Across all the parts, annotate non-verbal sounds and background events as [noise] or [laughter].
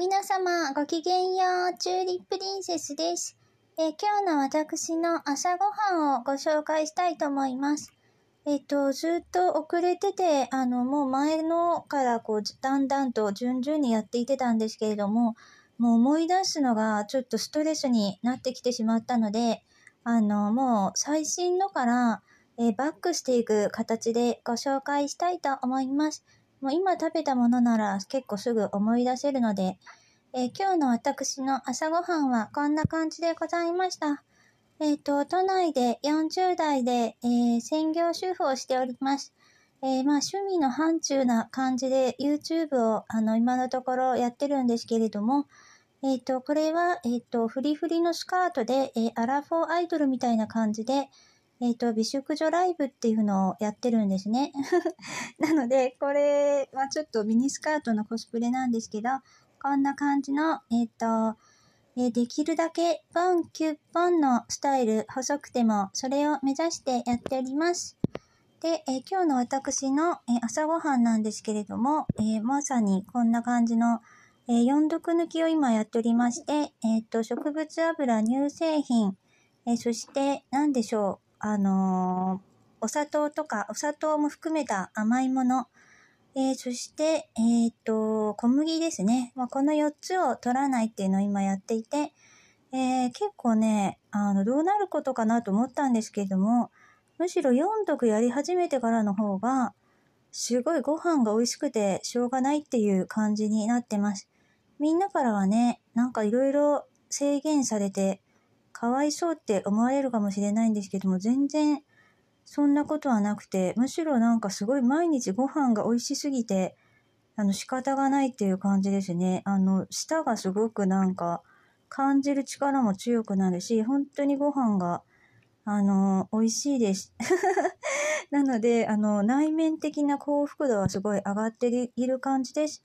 皆様、ごきげんよう。チューリップリンセスです。えー、今日の私の朝ごはんをご紹介したいと思います。えっ、ー、と、ずっと遅れてて、あの、もう前のからこう、だんだんと順々にやっていてたんですけれども、もう思い出すのがちょっとストレスになってきてしまったので、あの、もう最新のから、えー、バックしていく形でご紹介したいと思います。もう今食べたものなら結構すぐ思い出せるので、えー、今日の私の朝ごはんはこんな感じでございました。えっ、ー、と、都内で40代で、えー、専業主婦をしております。えー、まあ、趣味の範疇な感じで YouTube をあの今のところやってるんですけれども、えっ、と、これは、えっ、と、フリフリのスカートで、えアラフォーアイドルみたいな感じで、えっ、ー、と、美食女ライブっていうのをやってるんですね。[laughs] なので、これはちょっとミニスカートのコスプレなんですけど、こんな感じの、えっ、ー、と、えできるだけポンキュッポンのスタイル細くてもそれを目指してやっております。で、え今日の私の、え朝ごはんなんですけれども、えまさにこんな感じの、えー、4毒抜きを今やっておりまして、えっ、ー、と植物油、乳製品、えそして何でしょう、あのー、お砂糖とか、お砂糖も含めた甘いもの、えー、そして、えっ、と、小麦ですね。まあ、この4つを取らないっていうのを今やっていて、えー、結構ね、あの、どうなることかなと思ったんですけれども、むしろ4毒やり始めてからの方が、すごいご飯が美味しくてしょうがないっていう感じになってます。みんなからはね、なんかいろいろ制限されて、かわいそうって思われるかもしれないんですけども、全然そんなことはなくて、むしろなんかすごい毎日ご飯が美味しすぎて、あの仕方がないっていう感じですね。あの、舌がすごくなんか感じる力も強くなるし、本当にご飯が、あの、美味しいです。[laughs] なので、あの、内面的な幸福度はすごい上がっている感じです。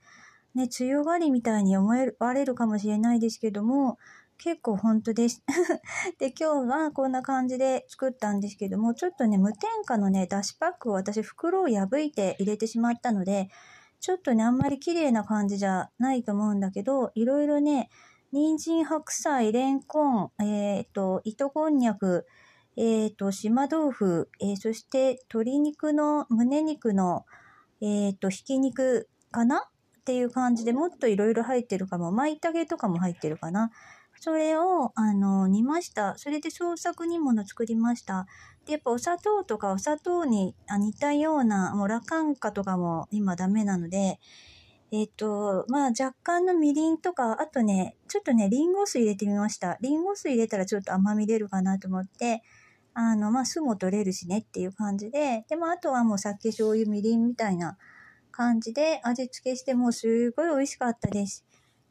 ね、強がりみたいに思われるかもしれないですけども、結構本当です [laughs] で、今日はこんな感じで作ったんですけども、ちょっとね、無添加のね、だしパックを私袋を破いて入れてしまったので、ちょっとね、あんまり綺麗な感じじゃないと思うんだけど、いろいろね、人参、白菜、レンコン、えっ、ー、と、糸こんにゃく、えっ、ー、と、島豆腐、えー、そして鶏肉の、胸肉の、えっ、と、ひき肉かなっていう感じでもっといろいろ入ってるかも。舞茸とかも入ってるかな。それを、あの、煮ました。それで創作煮物作りました。で、やっぱお砂糖とかお砂糖に似たような、もうラカンカとかも今ダメなので、えっ、と、まあ若干のみりんとか、あとね、ちょっとね、りんご酢入れてみました。りんご酢入れたらちょっと甘み出るかなと思って、あの、まあ、酢も取れるしねっていう感じで、で、もあ、あとはもう酒、醤油、みりんみたいな感じで味付けして、もうすごい美味しかったです。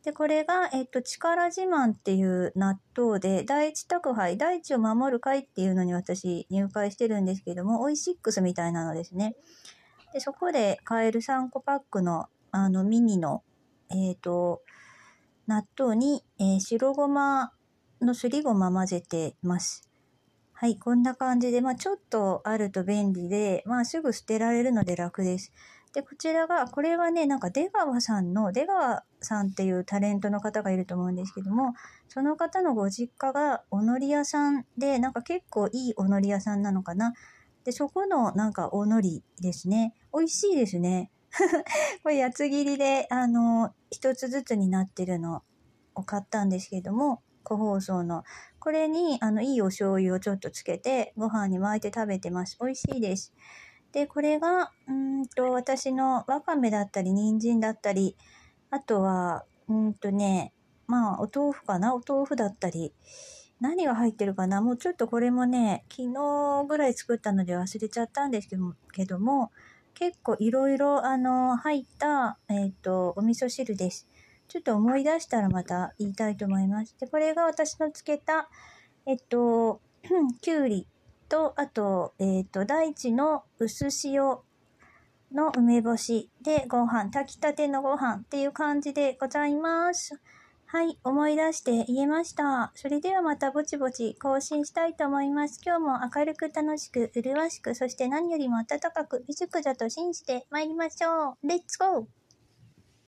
で、これが、えっと、力自慢っていう納豆で、第一宅配、第一を守る会っていうのに私入会してるんですけども、オイシックスみたいなのですね。で、そこで買える3個パックの、あの、ミニの、えっ、ー、と、納豆に、えー、白ごまのすりごま混ぜてます。はい、こんな感じで、まあ、ちょっとあると便利で、まあ、すぐ捨てられるので楽です。で、こちらが、これはね、なんか出川さんの、出川さんっていうタレントの方がいると思うんですけども、その方のご実家がおのり屋さんで、なんか結構いいおのり屋さんなのかな。で、そこのなんかおのりですね。美味しいですね。[laughs] これ、八つ切りで、あの、一つずつになってるのを買ったんですけども、個包装の。これに、あの、いいお醤油をちょっとつけて、ご飯に巻いて食べてます。美味しいです。で、これが、うんと、私のわかめだったり、人参だったり、あとは、うんとね、まあ、お豆腐かなお豆腐だったり、何が入ってるかなもうちょっとこれもね、昨日ぐらい作ったので忘れちゃったんですけどけども、結構いろいろ、あの、入った、えっ、ー、と、お味噌汁です。ちょっと思い出したらまた言いたいと思います。で、これが私の漬けた、えっと、[clears throat] きゅうりと、あと、えー、と、大地の薄塩の梅干しでご飯、炊きたてのご飯っていう感じでございます。はい、思い出して言えました。それではまたぼちぼち更新したいと思います。今日も明るく楽しく、麗しく、そして何よりも温かく、未熟だと信じてまいりましょう。レッツゴー